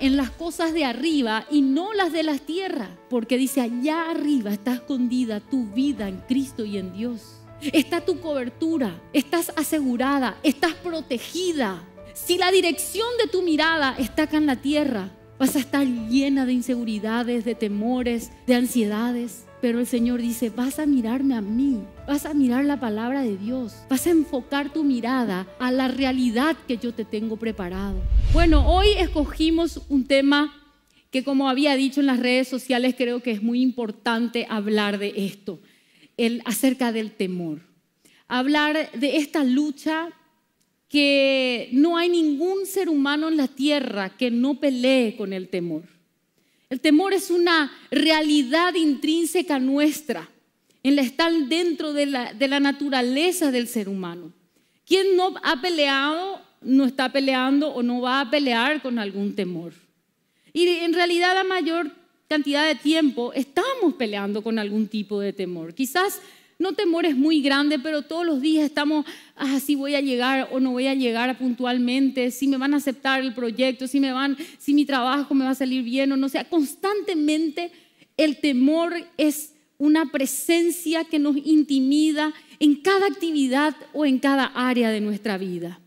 en las cosas de arriba y no las de las tierras, porque dice, allá arriba está escondida tu vida en Cristo y en Dios. Está tu cobertura, estás asegurada, estás protegida. Si la dirección de tu mirada está acá en la tierra, vas a estar llena de inseguridades, de temores, de ansiedades. Pero el Señor dice, vas a mirarme a mí, vas a mirar la palabra de Dios, vas a enfocar tu mirada a la realidad que yo te tengo preparado. Bueno, hoy escogimos un tema que como había dicho en las redes sociales, creo que es muy importante hablar de esto, el, acerca del temor. Hablar de esta lucha que no hay ningún ser humano en la tierra que no pelee con el temor. El temor es una realidad intrínseca nuestra, en la estar dentro de la, naturaleza del ser humano. Quien no ha peleado, no está peleando o no va a pelear con algún temor? Y en realidad la mayor cantidad de tiempo estamos peleando con algún tipo de temor. Quizás no temor es muy grande, pero todos los días estamos, ah, si voy a llegar o no voy a llegar puntualmente, si me van a aceptar el proyecto, si me van, si mi trabajo me va a salir bien o no, o sea, constantemente el temor es una presencia que nos intimida en cada actividad o en cada área de nuestra vida.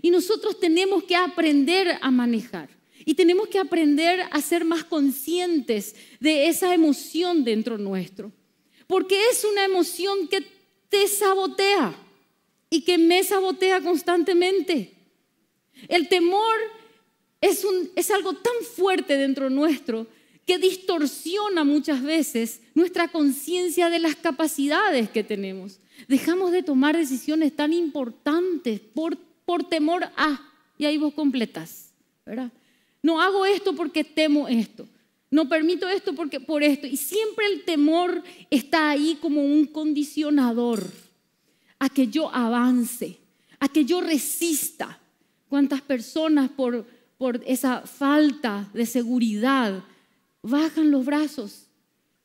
Y nosotros tenemos que aprender a manejar. Y tenemos que aprender a ser más conscientes de esa emoción dentro nuestro porque es una emoción que te sabotea y que me sabotea constantemente. El temor es, algo tan fuerte dentro nuestro que distorsiona muchas veces nuestra conciencia de las capacidades que tenemos. Dejamos de tomar decisiones tan importantes por, temor a, y ahí vos completas, ¿verdad? No hago esto porque temo esto no permito esto porque por esto. Y siempre el temor está ahí como un condicionador a que yo avance, a que yo resista. ¿Cuántas personas por, por esa falta de seguridad bajan los brazos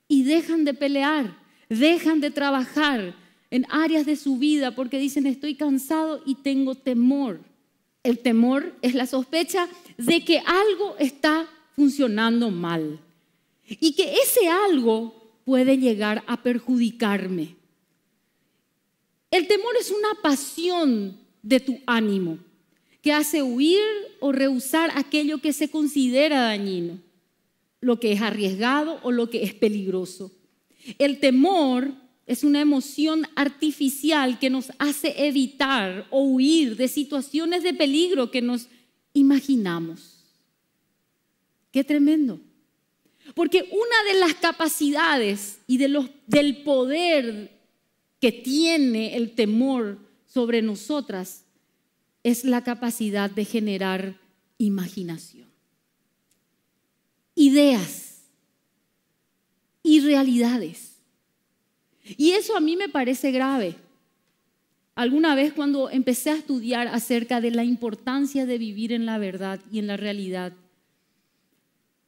y dejan de pelear, dejan de trabajar en áreas de su vida porque dicen estoy cansado y tengo temor? El temor es la sospecha de que algo está funcionando mal y que ese algo puede llegar a perjudicarme. El temor es una pasión de tu ánimo que hace huir o rehusar aquello que se considera dañino, lo que es arriesgado o lo que es peligroso. El temor es una emoción artificial que nos hace evitar o huir de situaciones de peligro que nos imaginamos. Qué tremendo. Porque una de las capacidades y del poder que tiene el temor sobre nosotras es la capacidad de generar imaginación, ideas y realidades. Y eso a mí me parece grave. Alguna vez cuando empecé a estudiar acerca de la importancia de vivir en la verdad y en la realidad,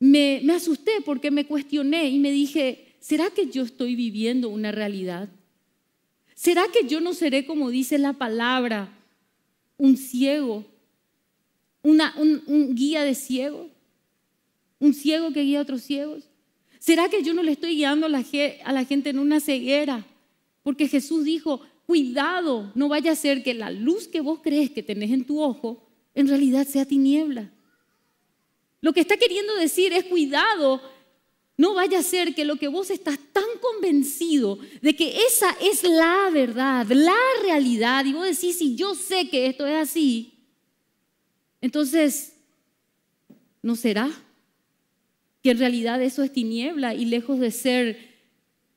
me, asusté porque me cuestioné y me dije, ¿será que yo estoy viviendo una realidad? ¿Será que yo no seré, como dice la palabra, un ciego? un, guía de ciego? ¿Un ciego que guía a otros ciegos? ¿Será que yo no le estoy guiando a la, a la gente en una ceguera? Porque Jesús dijo, cuidado, no vaya a ser que la luz que vos crees que tenés en tu ojo, en realidad sea tiniebla. Lo que está queriendo decir es cuidado, no vaya a ser que lo que vos estás tan convencido de que esa es la verdad, la realidad, y vos decís, si yo sé que esto es así, entonces, ¿no será que en realidad eso es tiniebla y lejos de ser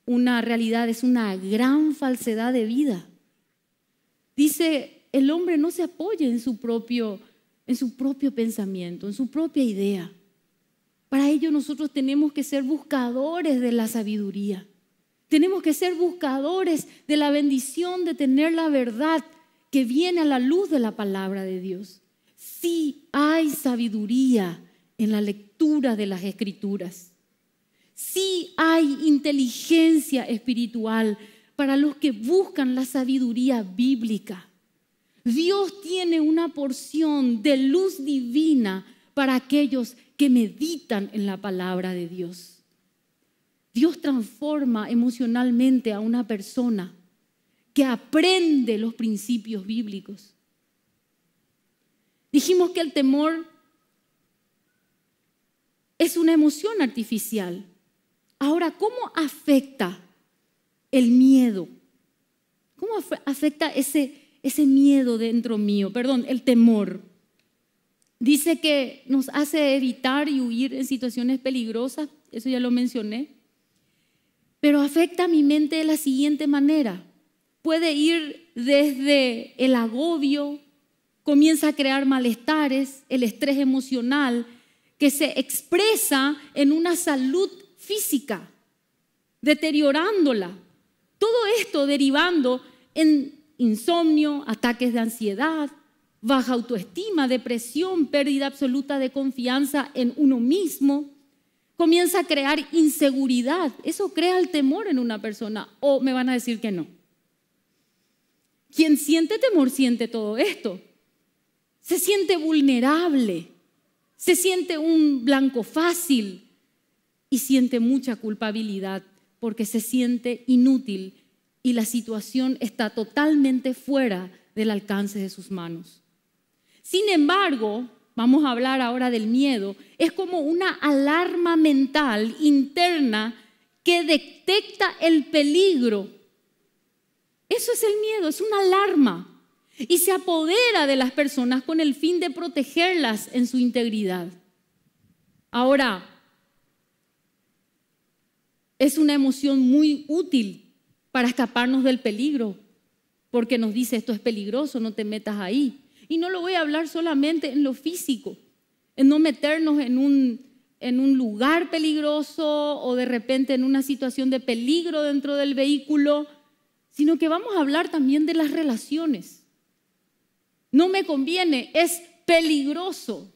una realidad es una gran falsedad de vida? Dice, el hombre no se apoya en su propio en su propio pensamiento, en su propia idea. Para ello nosotros tenemos que ser buscadores de la sabiduría. Tenemos que ser buscadores de la bendición de tener la verdad que viene a la luz de la palabra de Dios. Sí hay sabiduría en la lectura de las escrituras. Sí hay inteligencia espiritual para los que buscan la sabiduría bíblica. Dios tiene una porción de luz divina para aquellos que meditan en la palabra de Dios. Dios transforma emocionalmente a una persona que aprende los principios bíblicos. Dijimos que el temor es una emoción artificial. Ahora, ¿cómo afecta el miedo? ¿Cómo afecta ese ese miedo dentro mío, perdón, el temor. Dice que nos hace evitar y huir en situaciones peligrosas, eso ya lo mencioné, pero afecta a mi mente de la siguiente manera. Puede ir desde el agobio, comienza a crear malestares, el estrés emocional, que se expresa en una salud física, deteriorándola. Todo esto derivando en insomnio, ataques de ansiedad, baja autoestima, depresión, pérdida absoluta de confianza en uno mismo. Comienza a crear inseguridad. Eso crea el temor en una persona. O me van a decir que no. Quien siente temor siente todo esto. Se siente vulnerable. Se siente un blanco fácil. Y siente mucha culpabilidad porque se siente inútil y la situación está totalmente fuera del alcance de sus manos. Sin embargo, vamos a hablar ahora del miedo, es como una alarma mental interna que detecta el peligro. Eso es el miedo, es una alarma y se apodera de las personas con el fin de protegerlas en su integridad. Ahora, es una emoción muy útil para escaparnos del peligro, porque nos dice esto es peligroso, no te metas ahí. Y no lo voy a hablar solamente en lo físico, en no meternos en un, en un lugar peligroso o de repente en una situación de peligro dentro del vehículo, sino que vamos a hablar también de las relaciones. No me conviene, es peligroso.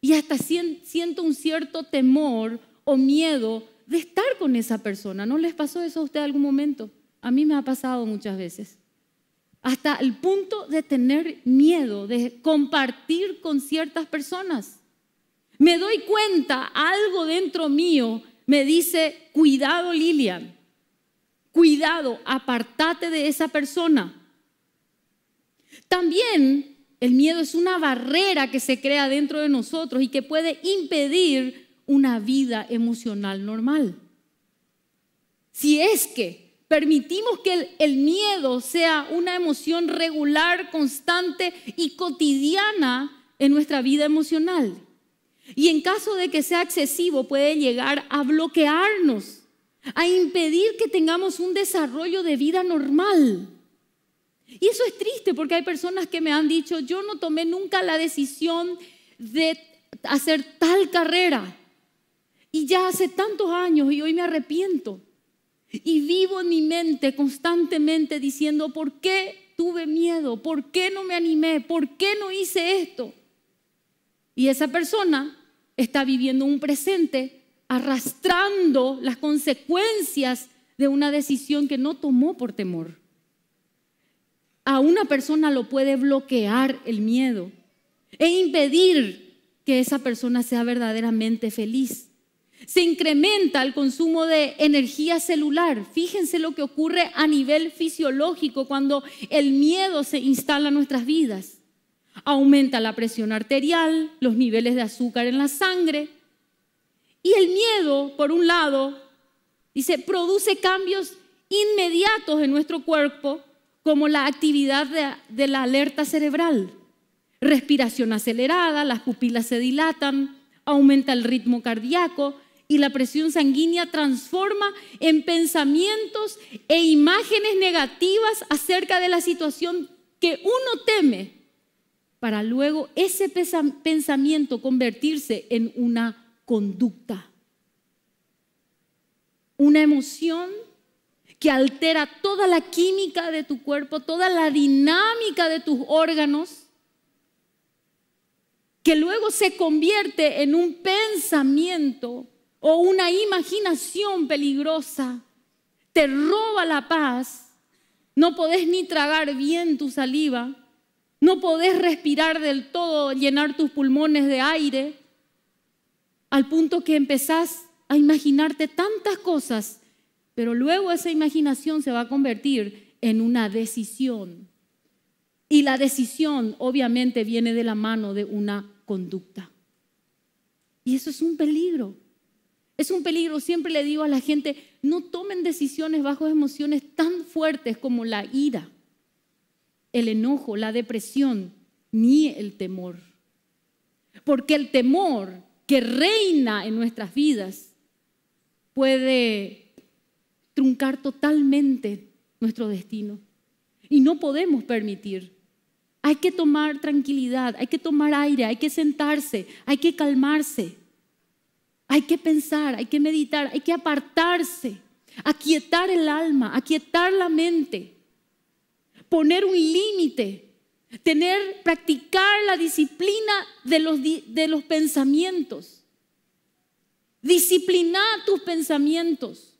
Y hasta siento un cierto temor o miedo de estar con esa persona. ¿No les pasó eso a usted algún momento? A mí me ha pasado muchas veces. Hasta el punto de tener miedo de compartir con ciertas personas. Me doy cuenta, algo dentro mío me dice, cuidado Lilian, cuidado, apartate de esa persona. También el miedo es una barrera que se crea dentro de nosotros y que puede impedir una vida emocional normal. Si es que permitimos que el, miedo sea una emoción regular, constante y cotidiana en nuestra vida emocional. Y en caso de que sea excesivo, puede llegar a bloquearnos, a impedir que tengamos un desarrollo de vida normal. Y eso es triste porque hay personas que me han dicho, yo no tomé nunca la decisión de hacer tal carrera y ya hace tantos años y hoy me arrepiento. Y vivo en mi mente constantemente diciendo, ¿por qué tuve miedo? ¿Por qué no me animé? ¿Por qué no hice esto? Y esa persona está viviendo un presente arrastrando las consecuencias de una decisión que no tomó por temor. A una persona lo puede bloquear el miedo e impedir que esa persona sea verdaderamente feliz se incrementa el consumo de energía celular. Fíjense lo que ocurre a nivel fisiológico cuando el miedo se instala en nuestras vidas. Aumenta la presión arterial, los niveles de azúcar en la sangre. Y el miedo, por un lado, produce cambios inmediatos en nuestro cuerpo, como la actividad de la alerta cerebral. Respiración acelerada, las pupilas se dilatan, aumenta el ritmo cardíaco, y la presión sanguínea transforma en pensamientos e imágenes negativas acerca de la situación que uno teme, para luego ese pensamiento convertirse en una conducta. Una emoción que altera toda la química de tu cuerpo, toda la dinámica de tus órganos que luego se convierte en un pensamiento o una imaginación peligrosa te roba la paz, no podés ni tragar bien tu saliva, no podés respirar del todo, llenar tus pulmones de aire, al punto que empezás a imaginarte tantas cosas, pero luego esa imaginación se va a convertir en una decisión. Y la decisión obviamente viene de la mano de una conducta. Y eso es un peligro. Es un peligro, siempre le digo a la gente, no tomen decisiones bajo emociones tan fuertes como la ira, el enojo, la depresión, ni el temor. Porque el temor que reina en nuestras vidas puede truncar totalmente nuestro destino. Y no podemos permitir. Hay que tomar tranquilidad, hay que tomar aire, hay que sentarse, hay que calmarse hay que pensar, hay que meditar, hay que apartarse, aquietar el alma, aquietar la mente, poner un límite, tener, practicar la disciplina de los, de los pensamientos. Disciplina tus pensamientos.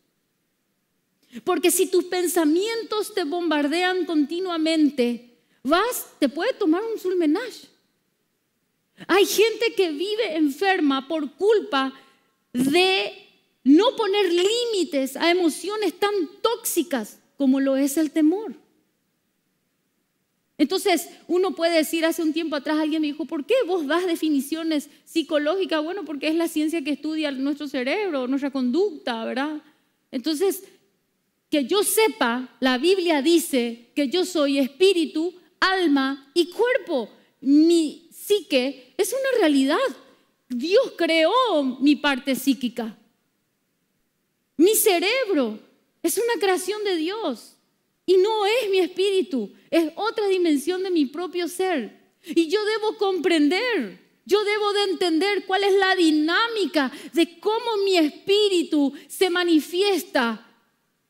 Porque si tus pensamientos te bombardean continuamente, vas, te puede tomar un surmenage. Hay gente que vive enferma por culpa de no poner límites a emociones tan tóxicas como lo es el temor. Entonces, uno puede decir, hace un tiempo atrás alguien me dijo, ¿por qué vos das definiciones psicológicas? Bueno, porque es la ciencia que estudia nuestro cerebro, nuestra conducta, ¿verdad? Entonces, que yo sepa, la Biblia dice que yo soy espíritu, alma y cuerpo. Mi psique es una realidad Dios creó mi parte psíquica. Mi cerebro es una creación de Dios y no es mi espíritu, es otra dimensión de mi propio ser. Y yo debo comprender, yo debo de entender cuál es la dinámica de cómo mi espíritu se manifiesta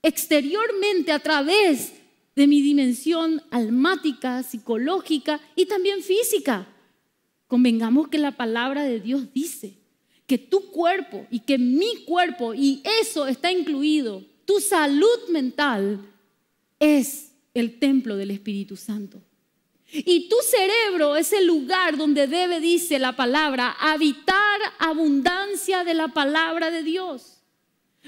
exteriormente a través de mi dimensión almática, psicológica y también física. Convengamos que la palabra de Dios dice que tu cuerpo y que mi cuerpo, y eso está incluido, tu salud mental es el templo del Espíritu Santo. Y tu cerebro es el lugar donde debe, dice la palabra, habitar abundancia de la palabra de Dios.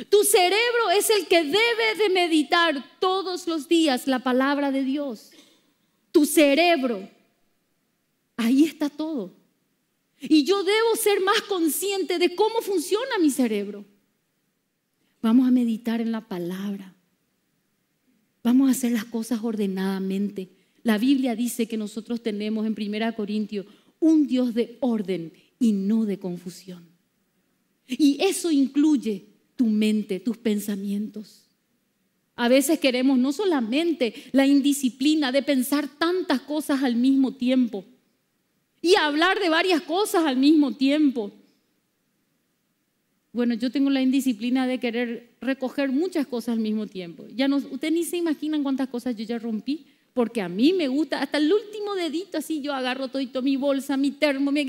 Tu cerebro es el que debe de meditar todos los días la palabra de Dios. Tu cerebro, Ahí está todo. Y yo debo ser más consciente de cómo funciona mi cerebro. Vamos a meditar en la palabra. Vamos a hacer las cosas ordenadamente. La Biblia dice que nosotros tenemos en 1 Corintios un Dios de orden y no de confusión. Y eso incluye tu mente, tus pensamientos. A veces queremos no solamente la indisciplina de pensar tantas cosas al mismo tiempo, y hablar de varias cosas al mismo tiempo. Bueno, yo tengo la indisciplina de querer recoger muchas cosas al mismo tiempo. Ya no, ustedes ni se imaginan cuántas cosas yo ya rompí, porque a mí me gusta, hasta el último dedito así yo agarro todito mi bolsa, mi termo, mi,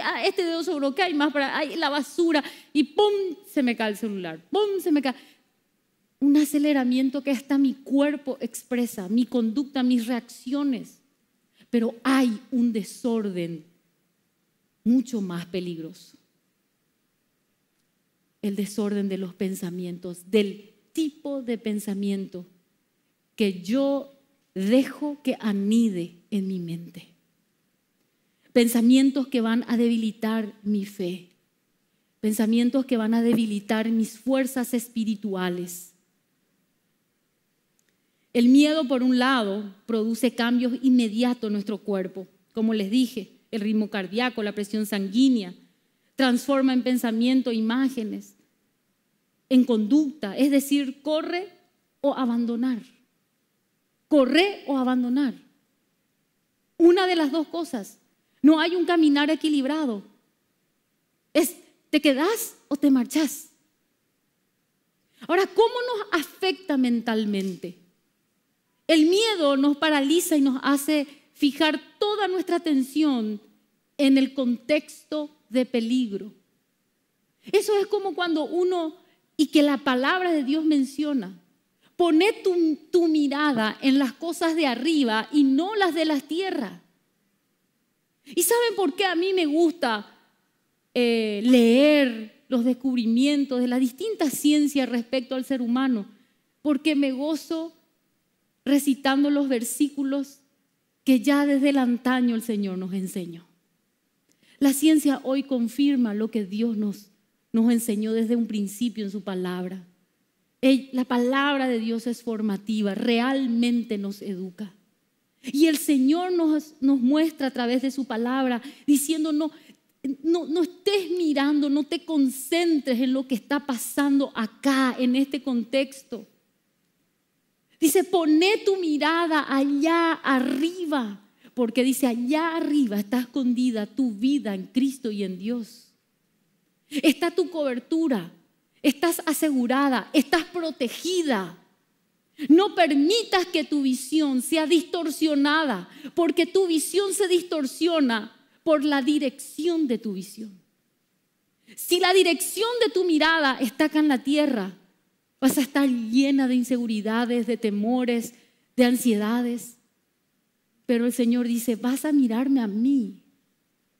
ah, este dedo sobró, que hay más para, hay la basura, y ¡pum! se me cae el celular, ¡pum! se me cae. Un aceleramiento que hasta mi cuerpo expresa, mi conducta, mis reacciones pero hay un desorden mucho más peligroso. El desorden de los pensamientos, del tipo de pensamiento que yo dejo que anide en mi mente. Pensamientos que van a debilitar mi fe, pensamientos que van a debilitar mis fuerzas espirituales el miedo, por un lado, produce cambios inmediatos en nuestro cuerpo, como les dije, el ritmo cardíaco, la presión sanguínea, transforma en pensamiento imágenes, en conducta, es decir, corre o abandonar. Corre o abandonar. Una de las dos cosas. No hay un caminar equilibrado. Es te quedas o te marchás. Ahora, ¿cómo nos afecta mentalmente? El miedo nos paraliza y nos hace fijar toda nuestra atención en el contexto de peligro. Eso es como cuando uno, y que la palabra de Dios menciona, pone tu, mirada en las cosas de arriba y no las de las tierras. ¿Y saben por qué a mí me gusta eh, leer los descubrimientos de las distintas ciencias respecto al ser humano? Porque me gozo recitando los versículos que ya desde el antaño el Señor nos enseñó. La ciencia hoy confirma lo que Dios nos, enseñó desde un principio en su palabra. La palabra de Dios es formativa, realmente nos educa. Y el Señor nos, muestra a través de su palabra, diciendo no, no estés mirando, no te concentres en lo que está pasando acá, en este contexto. Dice, poné tu mirada allá arriba, porque dice, allá arriba está escondida tu vida en Cristo y en Dios. Está tu cobertura, estás asegurada, estás protegida. No permitas que tu visión sea distorsionada, porque tu visión se distorsiona por la dirección de tu visión. Si la dirección de tu mirada está acá en la tierra, Vas a estar llena de inseguridades, de temores, de ansiedades. Pero el Señor dice, vas a mirarme a mí,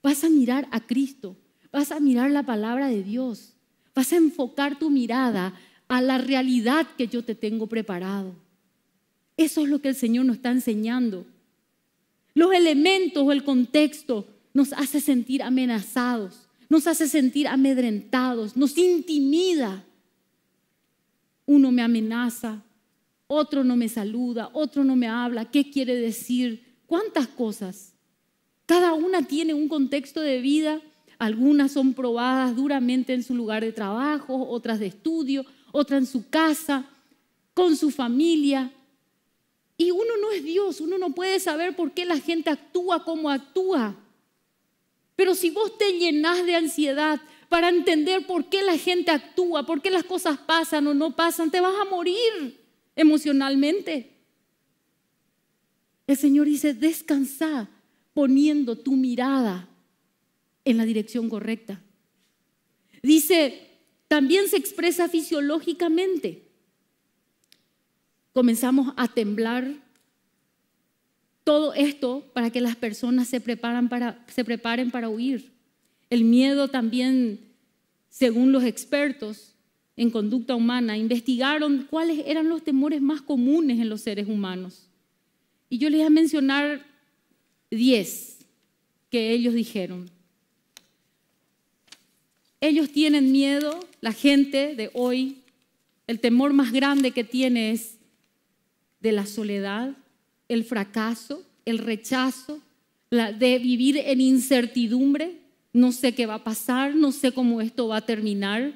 vas a mirar a Cristo, vas a mirar la palabra de Dios, vas a enfocar tu mirada a la realidad que yo te tengo preparado. Eso es lo que el Señor nos está enseñando. Los elementos o el contexto nos hace sentir amenazados, nos hace sentir amedrentados, nos intimida uno me amenaza, otro no me saluda, otro no me habla, ¿qué quiere decir? ¿Cuántas cosas? Cada una tiene un contexto de vida, algunas son probadas duramente en su lugar de trabajo, otras de estudio, otras en su casa, con su familia. Y uno no es Dios, uno no puede saber por qué la gente actúa como actúa. Pero si vos te llenás de ansiedad, para entender por qué la gente actúa, por qué las cosas pasan o no pasan, te vas a morir emocionalmente. El Señor dice, descansa poniendo tu mirada en la dirección correcta. Dice, también se expresa fisiológicamente. Comenzamos a temblar. Todo esto para que las personas se, para, se preparen para huir. El miedo también, según los expertos en conducta humana, investigaron cuáles eran los temores más comunes en los seres humanos. Y yo les voy a mencionar 10 que ellos dijeron. Ellos tienen miedo, la gente de hoy, el temor más grande que tiene es de la soledad, el fracaso, el rechazo, de vivir en incertidumbre, no sé qué va a pasar, no sé cómo esto va a terminar.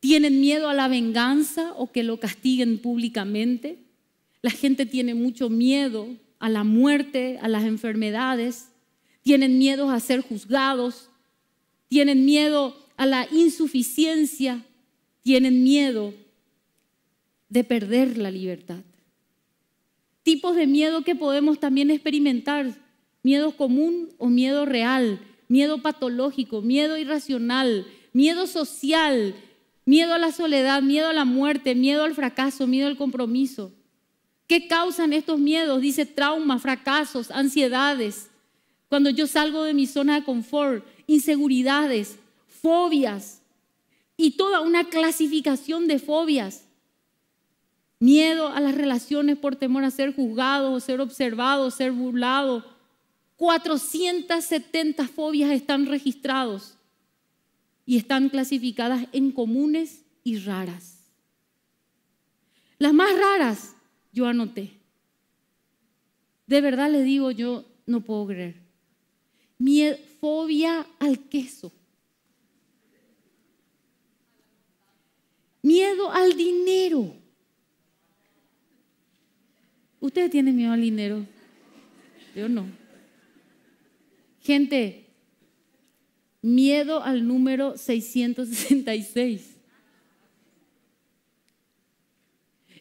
Tienen miedo a la venganza o que lo castiguen públicamente. La gente tiene mucho miedo a la muerte, a las enfermedades. Tienen miedo a ser juzgados. Tienen miedo a la insuficiencia. Tienen miedo de perder la libertad. Tipos de miedo que podemos también experimentar. Miedo común o miedo real miedo patológico, miedo irracional, miedo social, miedo a la soledad, miedo a la muerte, miedo al fracaso, miedo al compromiso. ¿Qué causan estos miedos? Dice traumas, fracasos, ansiedades. Cuando yo salgo de mi zona de confort, inseguridades, fobias y toda una clasificación de fobias. Miedo a las relaciones por temor a ser juzgado, ser observado, ser burlado, 470 fobias están registrados y están clasificadas en comunes y raras. Las más raras yo anoté. De verdad le digo, yo no puedo creer. fobia al queso. Miedo al dinero. ¿Ustedes tienen miedo al dinero? Yo no. Gente, miedo al número 666.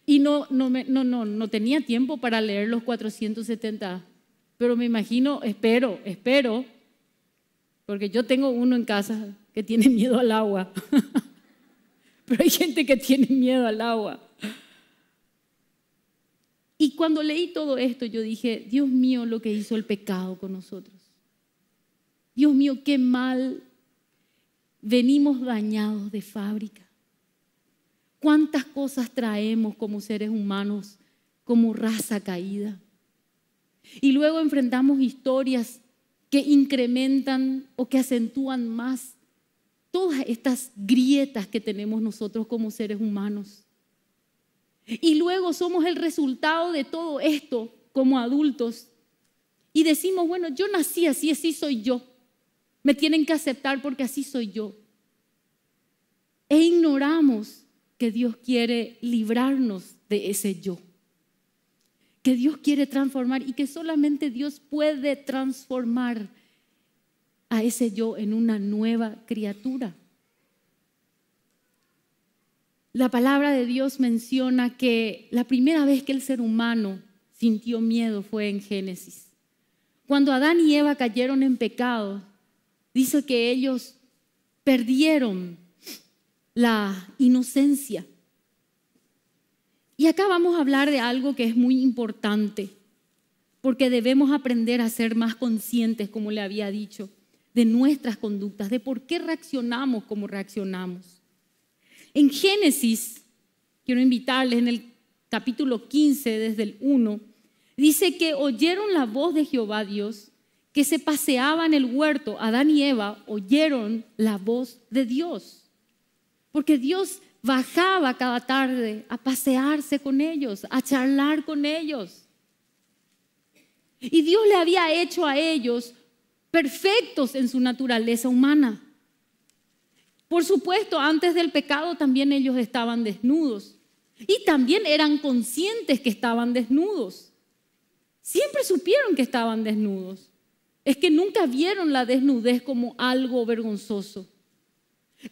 Y no, no, no, no tenía tiempo para leer los 470, pero me imagino, espero, espero, porque yo tengo uno en casa que tiene miedo al agua, pero hay gente que tiene miedo al agua. Y cuando leí todo esto, yo dije, Dios mío, lo que hizo el pecado con nosotros. Dios mío, qué mal venimos dañados de fábrica. ¿Cuántas cosas traemos como seres humanos, como raza caída? Y luego enfrentamos historias que incrementan o que acentúan más todas estas grietas que tenemos nosotros como seres humanos. Y luego somos el resultado de todo esto como adultos. Y decimos, bueno, yo nací así, así soy yo. Me tienen que aceptar porque así soy yo. E ignoramos que Dios quiere librarnos de ese yo. Que Dios quiere transformar y que solamente Dios puede transformar a ese yo en una nueva criatura. La palabra de Dios menciona que la primera vez que el ser humano sintió miedo fue en Génesis. Cuando Adán y Eva cayeron en pecado, dice que ellos perdieron la inocencia. Y acá vamos a hablar de algo que es muy importante, porque debemos aprender a ser más conscientes, como le había dicho, de nuestras conductas, de por qué reaccionamos como reaccionamos. En Génesis, quiero invitarles en el capítulo 15, desde el 1, dice que oyeron la voz de Jehová Dios que se paseaban en el huerto, Adán y Eva oyeron la voz de Dios. Porque Dios bajaba cada tarde a pasearse con ellos, a charlar con ellos. Y Dios le había hecho a ellos perfectos en su naturaleza humana. Por supuesto, antes del pecado también ellos estaban desnudos y también eran conscientes que estaban desnudos. Siempre supieron que estaban desnudos es que nunca vieron la desnudez como algo vergonzoso.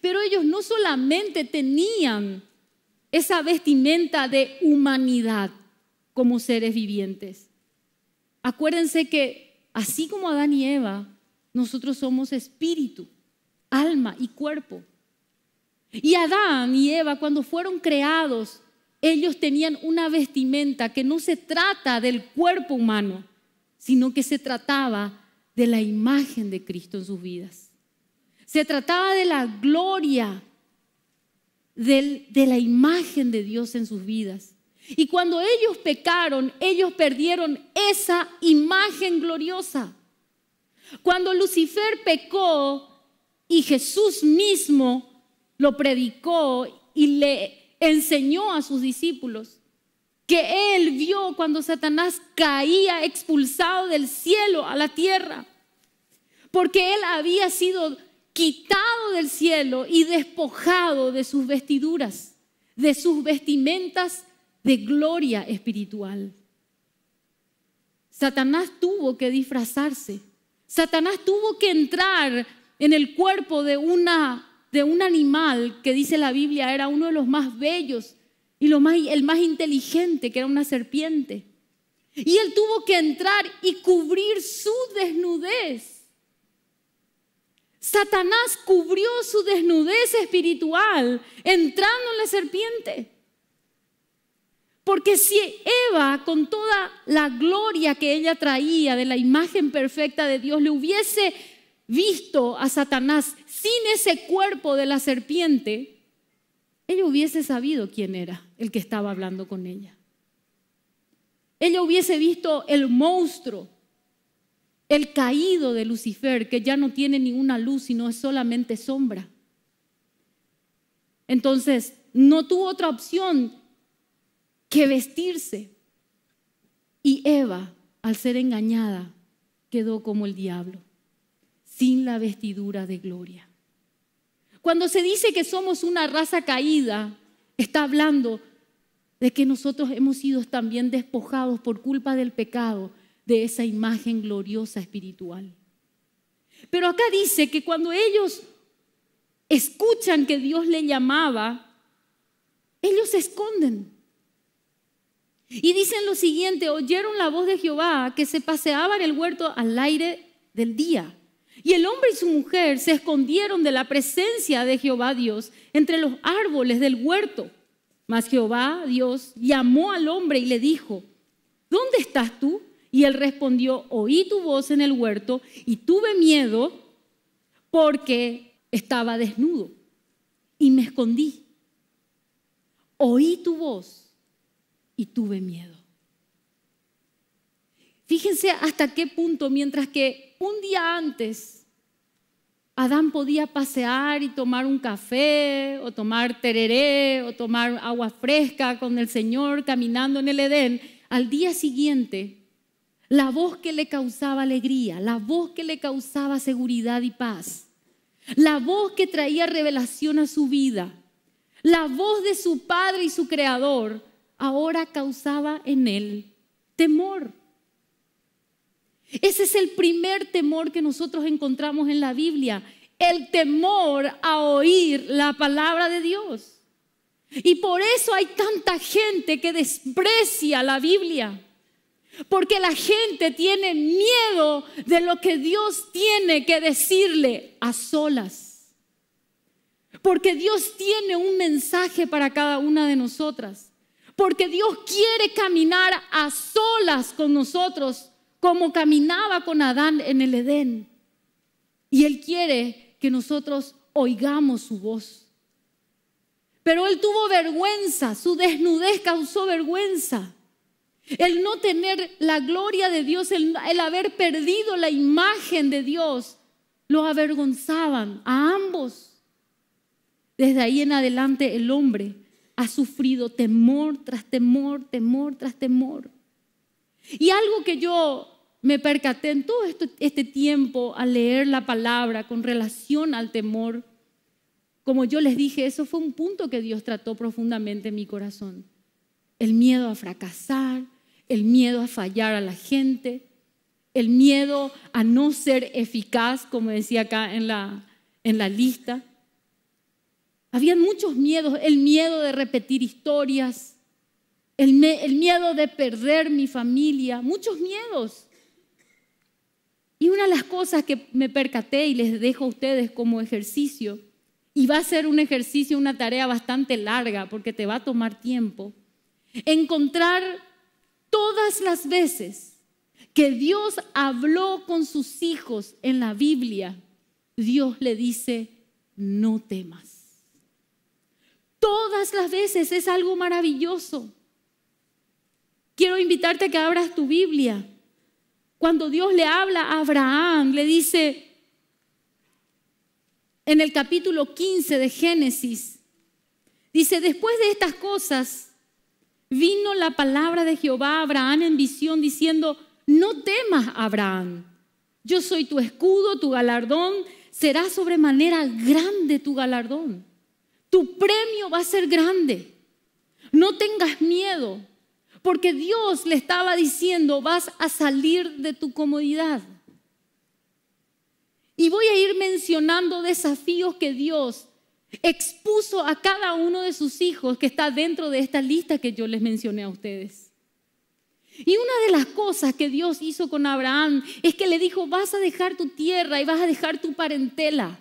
Pero ellos no solamente tenían esa vestimenta de humanidad como seres vivientes. Acuérdense que así como Adán y Eva, nosotros somos espíritu, alma y cuerpo. Y Adán y Eva, cuando fueron creados, ellos tenían una vestimenta que no se trata del cuerpo humano, sino que se trataba de la imagen de Cristo en sus vidas. Se trataba de la gloria de la imagen de Dios en sus vidas. Y cuando ellos pecaron, ellos perdieron esa imagen gloriosa. Cuando Lucifer pecó y Jesús mismo lo predicó y le enseñó a sus discípulos, que él vio cuando Satanás caía expulsado del cielo a la tierra, porque él había sido quitado del cielo y despojado de sus vestiduras, de sus vestimentas de gloria espiritual. Satanás tuvo que disfrazarse, Satanás tuvo que entrar en el cuerpo de, una, de un animal que dice la Biblia era uno de los más bellos y el más inteligente, que era una serpiente. Y él tuvo que entrar y cubrir su desnudez. Satanás cubrió su desnudez espiritual entrando en la serpiente. Porque si Eva, con toda la gloria que ella traía de la imagen perfecta de Dios, le hubiese visto a Satanás sin ese cuerpo de la serpiente, ella hubiese sabido quién era el que estaba hablando con ella. Ella hubiese visto el monstruo, el caído de Lucifer, que ya no tiene ninguna luz, sino es solamente sombra. Entonces, no tuvo otra opción que vestirse. Y Eva, al ser engañada, quedó como el diablo, sin la vestidura de gloria. Cuando se dice que somos una raza caída, está hablando de que nosotros hemos sido también despojados por culpa del pecado de esa imagen gloriosa espiritual. Pero acá dice que cuando ellos escuchan que Dios le llamaba, ellos se esconden. Y dicen lo siguiente, oyeron la voz de Jehová que se paseaba en el huerto al aire del día. Y el hombre y su mujer se escondieron de la presencia de Jehová Dios entre los árboles del huerto. Mas Jehová Dios llamó al hombre y le dijo, ¿dónde estás tú? Y él respondió, oí tu voz en el huerto y tuve miedo porque estaba desnudo y me escondí. Oí tu voz y tuve miedo. Fíjense hasta qué punto, mientras que un día antes Adán podía pasear y tomar un café o tomar tereré o tomar agua fresca con el Señor caminando en el Edén, al día siguiente la voz que le causaba alegría, la voz que le causaba seguridad y paz, la voz que traía revelación a su vida, la voz de su Padre y su Creador, ahora causaba en él temor. Ese es el primer temor que nosotros encontramos en la Biblia, el temor a oír la palabra de Dios. Y por eso hay tanta gente que desprecia la Biblia. Porque la gente tiene miedo de lo que Dios tiene que decirle a solas. Porque Dios tiene un mensaje para cada una de nosotras. Porque Dios quiere caminar a solas con nosotros como caminaba con Adán en el Edén. Y Él quiere que nosotros oigamos su voz. Pero Él tuvo vergüenza, su desnudez causó vergüenza. El no tener la gloria de Dios, el, haber perdido la imagen de Dios, lo avergonzaban a ambos. Desde ahí en adelante el hombre ha sufrido temor tras temor, temor tras temor. Y algo que yo me percaté en todo este tiempo al leer la palabra con relación al temor. Como yo les dije, eso fue un punto que Dios trató profundamente en mi corazón. El miedo a fracasar, el miedo a fallar a la gente, el miedo a no ser eficaz, como decía acá en la, en la lista. Habían muchos miedos, el miedo de repetir historias, el, el miedo de perder mi familia, muchos miedos. Y una de las cosas que me percaté y les dejo a ustedes como ejercicio, y va a ser un ejercicio, una tarea bastante larga porque te va a tomar tiempo, encontrar todas las veces que Dios habló con sus hijos en la Biblia, Dios le dice, no temas. Todas las veces es algo maravilloso. Quiero invitarte a que abras tu Biblia cuando Dios le habla a Abraham, le dice en el capítulo 15 de Génesis, dice, después de estas cosas, vino la palabra de Jehová a Abraham en visión diciendo, no temas, Abraham, yo soy tu escudo, tu galardón, será sobremanera grande tu galardón, tu premio va a ser grande, no tengas miedo porque Dios le estaba diciendo, vas a salir de tu comodidad. Y voy a ir mencionando desafíos que Dios expuso a cada uno de sus hijos que está dentro de esta lista que yo les mencioné a ustedes. Y una de las cosas que Dios hizo con Abraham es que le dijo, vas a dejar tu tierra y vas a dejar tu parentela,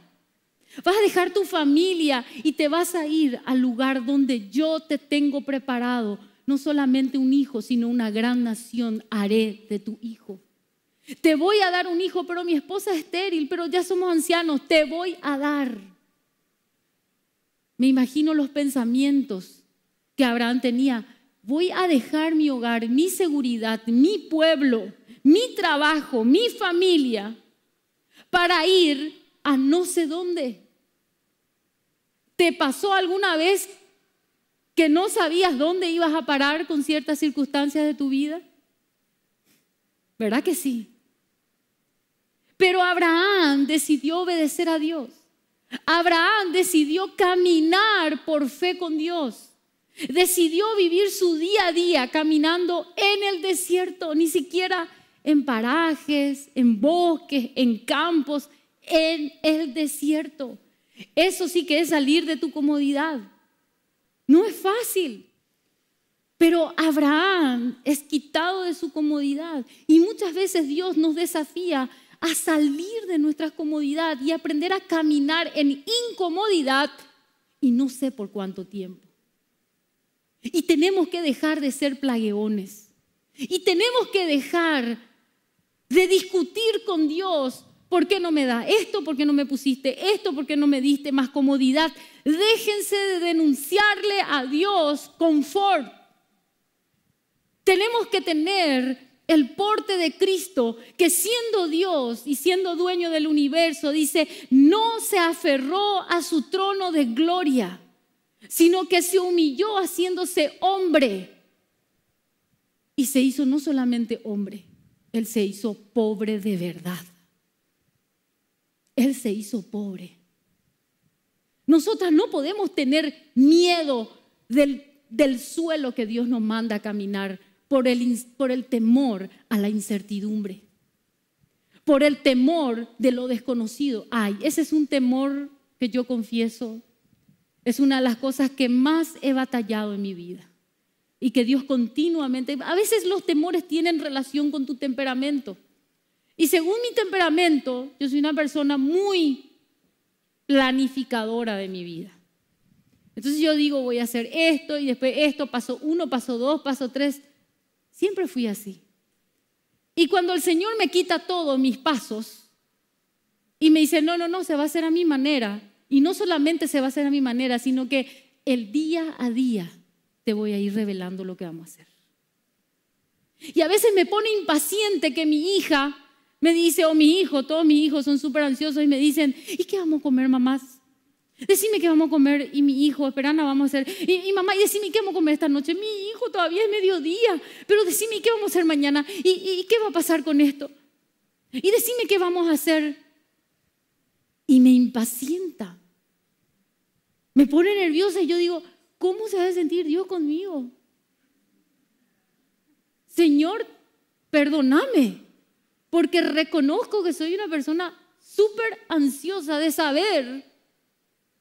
vas a dejar tu familia y te vas a ir al lugar donde yo te tengo preparado no solamente un hijo, sino una gran nación haré de tu hijo. Te voy a dar un hijo, pero mi esposa es estéril, pero ya somos ancianos, te voy a dar. Me imagino los pensamientos que Abraham tenía. Voy a dejar mi hogar, mi seguridad, mi pueblo, mi trabajo, mi familia, para ir a no sé dónde. ¿Te pasó alguna vez que no sabías dónde ibas a parar con ciertas circunstancias de tu vida? ¿Verdad que sí? Pero Abraham decidió obedecer a Dios. Abraham decidió caminar por fe con Dios. Decidió vivir su día a día caminando en el desierto, ni siquiera en parajes, en bosques, en campos, en el desierto. Eso sí que es salir de tu comodidad. No es fácil. Pero Abraham es quitado de su comodidad y muchas veces Dios nos desafía a salir de nuestra comodidad y aprender a caminar en incomodidad y no sé por cuánto tiempo. Y tenemos que dejar de ser plagueones. Y tenemos que dejar de discutir con Dios ¿Por qué no me da esto? ¿Por qué no me pusiste esto? ¿Por qué no me diste más comodidad? Déjense de denunciarle a Dios confort. Tenemos que tener el porte de Cristo, que siendo Dios y siendo dueño del universo, dice, no se aferró a su trono de gloria, sino que se humilló haciéndose hombre. Y se hizo no solamente hombre, él se hizo pobre de verdad él se hizo pobre. Nosotras no podemos tener miedo del, suelo que Dios nos manda a caminar por el, por el temor a la incertidumbre, por el temor de lo desconocido. Ay, ese es un temor que yo confieso, es una de las cosas que más he batallado en mi vida y que Dios continuamente, a veces los temores tienen relación con tu temperamento. Y según mi temperamento, yo soy una persona muy planificadora de mi vida. Entonces yo digo, voy a hacer esto y después esto, paso uno, paso dos, paso tres. Siempre fui así. Y cuando el Señor me quita todos mis pasos y me dice, no, no, no, se va a hacer a mi manera. Y no solamente se va a hacer a mi manera, sino que el día a día te voy a ir revelando lo que vamos a hacer. Y a veces me pone impaciente que mi hija me dice, oh, mi hijo, todos mis hijos son súper ansiosos y me dicen, ¿y qué vamos a comer, mamás? Decime qué vamos a comer y mi hijo, Esperana, vamos a hacer. Y, mamá, y decime qué vamos a comer esta noche. Mi hijo todavía es mediodía, pero decime qué vamos a hacer mañana y, qué va a pasar con esto. Y decime qué vamos a hacer. Y me impacienta. Me pone nerviosa y yo digo, ¿cómo se va a sentir Dios conmigo? Señor, perdóname porque reconozco que soy una persona súper ansiosa de saber,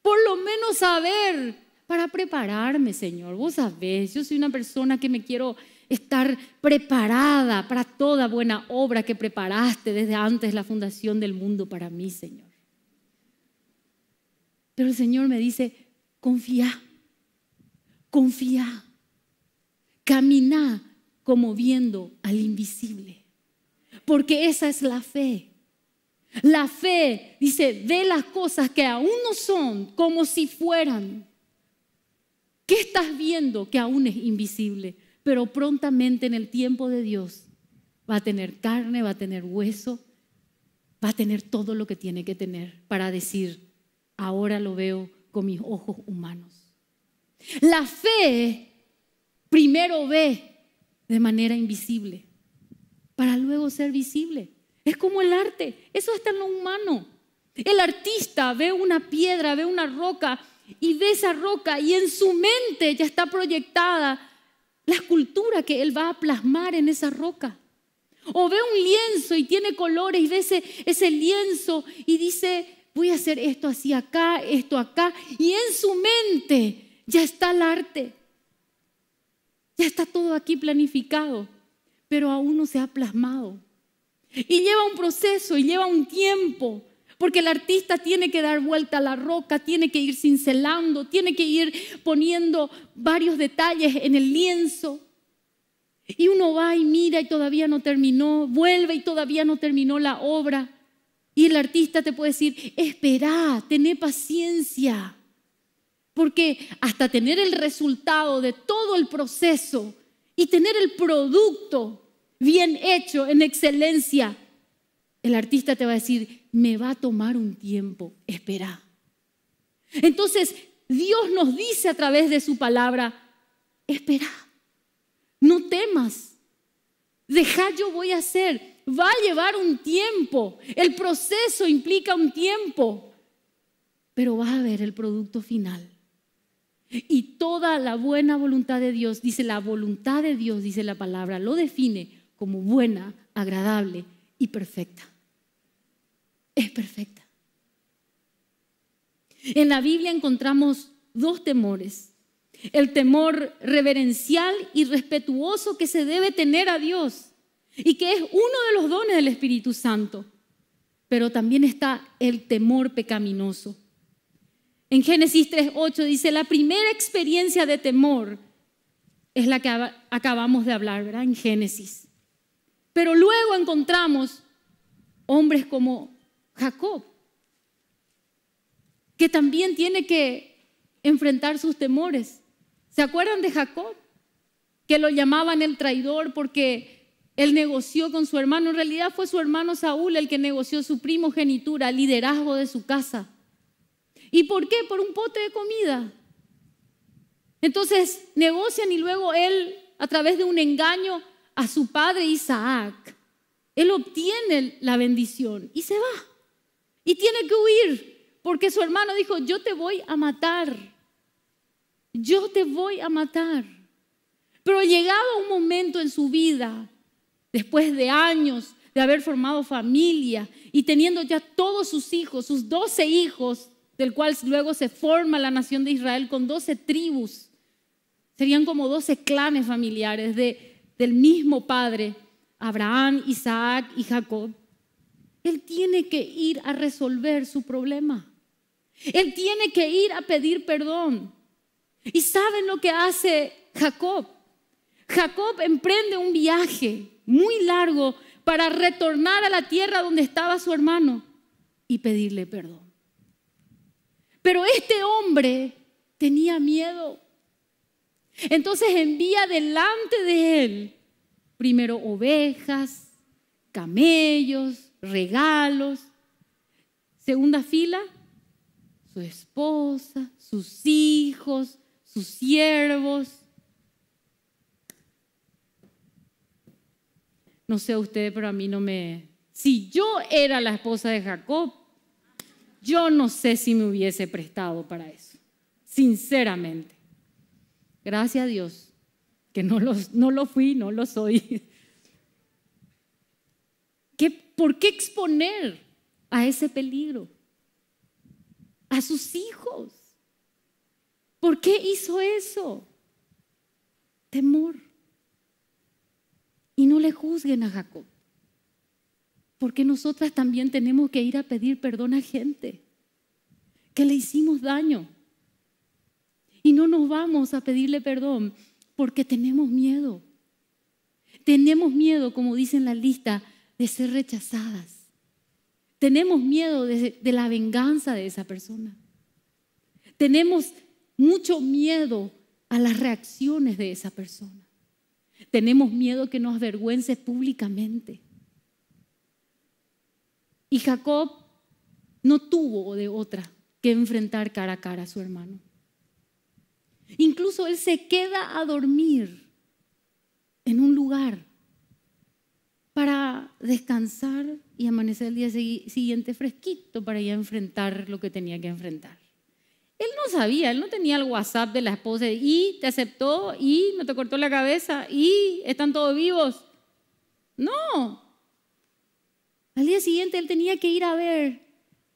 por lo menos saber, para prepararme, Señor. Vos sabés, yo soy una persona que me quiero estar preparada para toda buena obra que preparaste desde antes la fundación del mundo para mí, Señor. Pero el Señor me dice, confía, confía, camina como viendo al invisible porque esa es la fe. La fe dice, ve las cosas que aún no son como si fueran. ¿Qué estás viendo que aún es invisible? Pero prontamente en el tiempo de Dios va a tener carne, va a tener hueso, va a tener todo lo que tiene que tener para decir, ahora lo veo con mis ojos humanos. La fe primero ve de manera invisible para luego ser visible. Es como el arte, eso está en lo humano. El artista ve una piedra, ve una roca y ve esa roca y en su mente ya está proyectada la escultura que él va a plasmar en esa roca. O ve un lienzo y tiene colores y ve ese, ese lienzo y dice, voy a hacer esto así acá, esto acá. Y en su mente ya está el arte. Ya está todo aquí planificado pero aún no se ha plasmado. Y lleva un proceso y lleva un tiempo, porque el artista tiene que dar vuelta a la roca, tiene que ir cincelando, tiene que ir poniendo varios detalles en el lienzo. Y uno va y mira y todavía no terminó, vuelve y todavía no terminó la obra. Y el artista te puede decir, espera, tené paciencia, porque hasta tener el resultado de todo el proceso y tener el producto, bien hecho, en excelencia. El artista te va a decir, me va a tomar un tiempo, espera. Entonces, Dios nos dice a través de su palabra, espera, no temas, deja yo voy a hacer, va a llevar un tiempo, el proceso implica un tiempo, pero vas a ver el producto final. Y toda la buena voluntad de Dios, dice la voluntad de Dios, dice la palabra, lo define como buena, agradable y perfecta. Es perfecta. En la Biblia encontramos dos temores. El temor reverencial y respetuoso que se debe tener a Dios y que es uno de los dones del Espíritu Santo. Pero también está el temor pecaminoso. En Génesis 3.8 dice, la primera experiencia de temor es la que acabamos de hablar, ¿verdad? En Génesis. Pero luego encontramos hombres como Jacob, que también tiene que enfrentar sus temores. ¿Se acuerdan de Jacob? Que lo llamaban el traidor porque él negoció con su hermano. En realidad fue su hermano Saúl el que negoció su primogenitura, liderazgo de su casa. ¿Y por qué? Por un pote de comida. Entonces negocian y luego él, a través de un engaño, a su padre Isaac, él obtiene la bendición y se va. Y tiene que huir porque su hermano dijo, yo te voy a matar, yo te voy a matar. Pero llegaba un momento en su vida, después de años de haber formado familia y teniendo ya todos sus hijos, sus doce hijos, del cual luego se forma la nación de Israel con doce tribus, serían como doce clanes familiares de del mismo Padre, Abraham, Isaac y Jacob, él tiene que ir a resolver su problema. Él tiene que ir a pedir perdón. ¿Y saben lo que hace Jacob? Jacob emprende un viaje muy largo para retornar a la tierra donde estaba su hermano y pedirle perdón. Pero este hombre tenía miedo. Entonces envía delante de él primero ovejas, camellos, regalos. Segunda fila, su esposa, sus hijos, sus siervos. No sé usted, pero a mí no me... Si yo era la esposa de Jacob, yo no sé si me hubiese prestado para eso, sinceramente. Gracias a Dios que no, los, no lo fui, no lo soy. ¿Qué, ¿Por qué exponer a ese peligro? A sus hijos. ¿Por qué hizo eso? Temor. Y no le juzguen a Jacob. Porque nosotras también tenemos que ir a pedir perdón a gente que le hicimos daño y no nos vamos a pedirle perdón porque tenemos miedo. Tenemos miedo, como dice en la lista, de ser rechazadas. Tenemos miedo de, la venganza de esa persona. Tenemos mucho miedo a las reacciones de esa persona. Tenemos miedo que nos avergüence públicamente. Y Jacob no tuvo de otra que enfrentar cara a cara a su hermano. Incluso él se queda a dormir en un lugar para descansar y amanecer el día siguiente fresquito para ya enfrentar lo que tenía que enfrentar. Él no sabía, él no tenía el WhatsApp de la esposa y te aceptó y no te cortó la cabeza y están todos vivos. No. Al día siguiente él tenía que ir a ver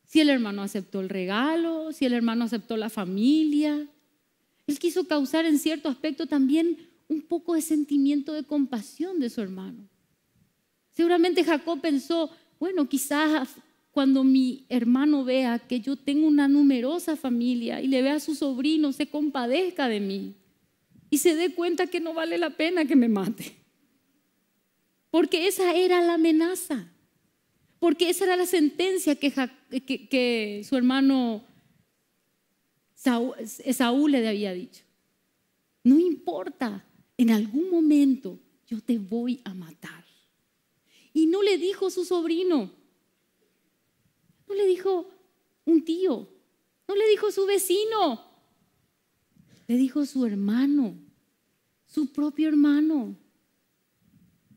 si el hermano aceptó el regalo, si el hermano aceptó la familia, él quiso causar en cierto aspecto también un poco de sentimiento de compasión de su hermano. Seguramente Jacob pensó, bueno, quizás cuando mi hermano vea que yo tengo una numerosa familia y le vea a su sobrino, se compadezca de mí y se dé cuenta que no vale la pena que me mate. Porque esa era la amenaza, porque esa era la sentencia que, que su hermano Saúl le había dicho, no importa, en algún momento yo te voy a matar. Y no le dijo su sobrino, no le dijo un tío, no le dijo su vecino, le dijo su hermano, su propio hermano.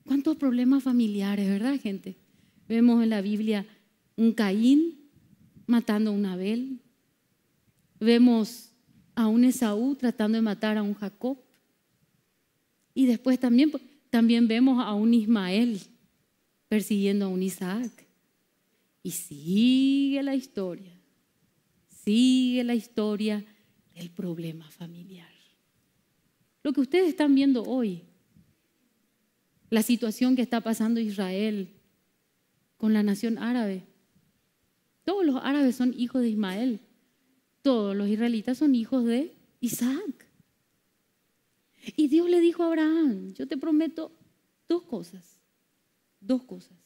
¿Cuántos problemas familiares, verdad, gente? Vemos en la Biblia un Caín matando a un Abel, Vemos a un Esaú tratando de matar a un Jacob. Y después también, también vemos a un Ismael persiguiendo a un Isaac. Y sigue la historia, sigue la historia del problema familiar. Lo que ustedes están viendo hoy, la situación que está pasando Israel con la nación árabe. Todos los árabes son hijos de Ismael todos los israelitas son hijos de Isaac. Y Dios le dijo a Abraham, yo te prometo dos cosas, dos cosas.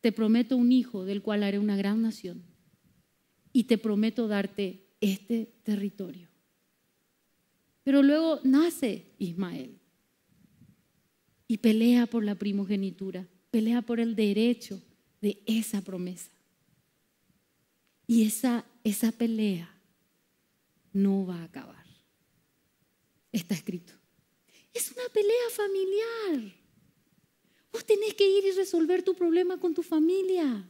Te prometo un hijo del cual haré una gran nación y te prometo darte este territorio. Pero luego nace Ismael y pelea por la primogenitura, pelea por el derecho de esa promesa. Y esa, esa pelea no va a acabar. Está escrito. Es una pelea familiar. Vos tenés que ir y resolver tu problema con tu familia.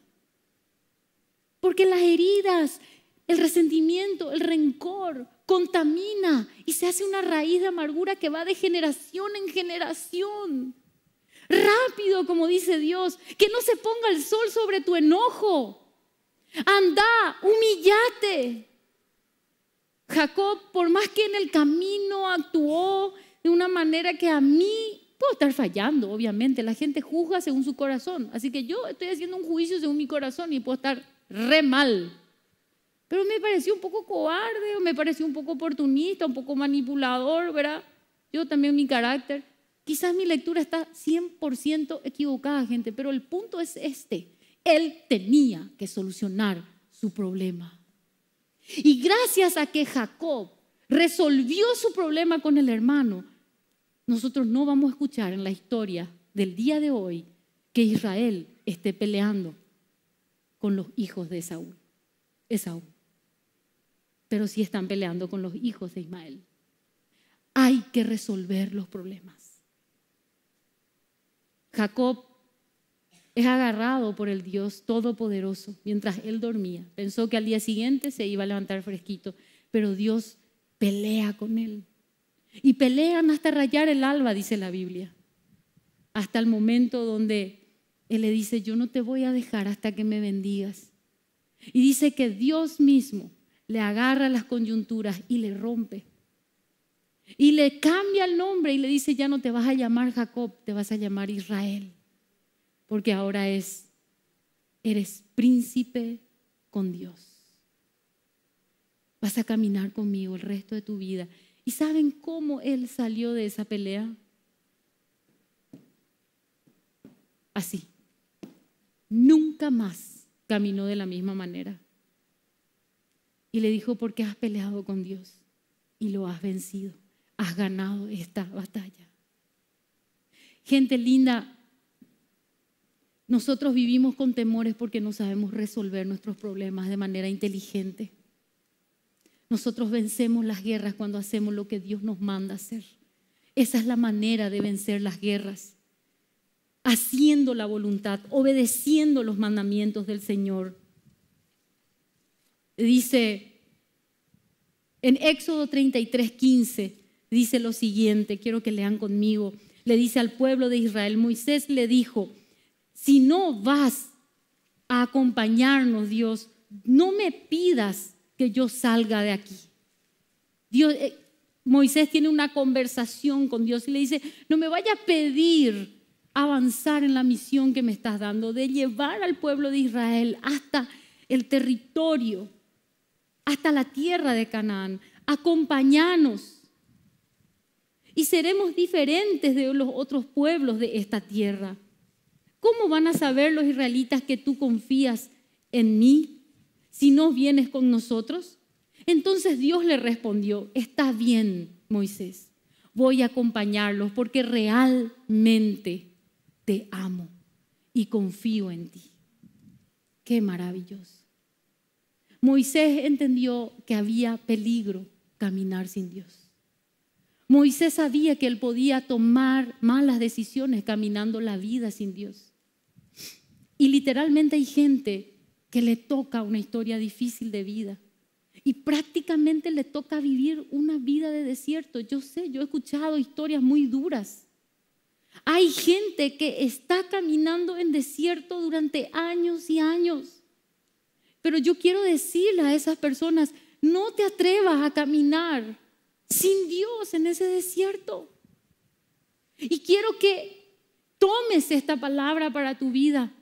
Porque las heridas, el resentimiento, el rencor contamina y se hace una raíz de amargura que va de generación en generación. Rápido, como dice Dios, que no se ponga el sol sobre tu enojo. Anda, humillate. Jacob, por más que en el camino actuó de una manera que a mí puedo estar fallando, obviamente, la gente juzga según su corazón, así que yo estoy haciendo un juicio según mi corazón y puedo estar re mal. Pero me pareció un poco cobarde, me pareció un poco oportunista, un poco manipulador, ¿verdad? Yo también mi carácter. Quizás mi lectura está 100% equivocada, gente, pero el punto es este. Él tenía que solucionar su problema. Y gracias a que Jacob resolvió su problema con el hermano, nosotros no vamos a escuchar en la historia del día de hoy que Israel esté peleando con los hijos de Saúl, Esaú. Pero si están peleando con los hijos de Ismael. Hay que resolver los problemas. Jacob es agarrado por el Dios Todopoderoso mientras él dormía. Pensó que al día siguiente se iba a levantar fresquito, pero Dios pelea con él. Y pelean hasta rayar el alba, dice la Biblia. Hasta el momento donde él le dice, yo no te voy a dejar hasta que me bendigas. Y dice que Dios mismo le agarra las coyunturas y le rompe. Y le cambia el nombre y le dice, ya no te vas a llamar Jacob, te vas a llamar Israel porque ahora es, eres príncipe con Dios. Vas a caminar conmigo el resto de tu vida. ¿Y saben cómo él salió de esa pelea? Así. Nunca más caminó de la misma manera. Y le dijo, porque has peleado con Dios y lo has vencido. Has ganado esta batalla. Gente linda, nosotros vivimos con temores porque no sabemos resolver nuestros problemas de manera inteligente. Nosotros vencemos las guerras cuando hacemos lo que Dios nos manda hacer. Esa es la manera de vencer las guerras. Haciendo la voluntad, obedeciendo los mandamientos del Señor. Dice en Éxodo 33, 15, dice lo siguiente, quiero que lean conmigo. Le dice al pueblo de Israel, Moisés le dijo, si no vas a acompañarnos, Dios, no me pidas que yo salga de aquí. Dios, eh, Moisés tiene una conversación con Dios y le dice, no me vaya a pedir avanzar en la misión que me estás dando, de llevar al pueblo de Israel hasta el territorio, hasta la tierra de Canaán. Acompáñanos. Y seremos diferentes de los otros pueblos de esta tierra. ¿Cómo van a saber los israelitas que tú confías en mí si no vienes con nosotros? Entonces Dios le respondió, está bien, Moisés, voy a acompañarlos porque realmente te amo y confío en ti. Qué maravilloso. Moisés entendió que había peligro caminar sin Dios. Moisés sabía que él podía tomar malas decisiones caminando la vida sin Dios. Y literalmente hay gente que le toca una historia difícil de vida. Y prácticamente le toca vivir una vida de desierto. Yo sé, yo he escuchado historias muy duras. Hay gente que está caminando en desierto durante años y años. Pero yo quiero decirle a esas personas, no te atrevas a caminar sin Dios en ese desierto. Y quiero que tomes esta palabra para tu vida.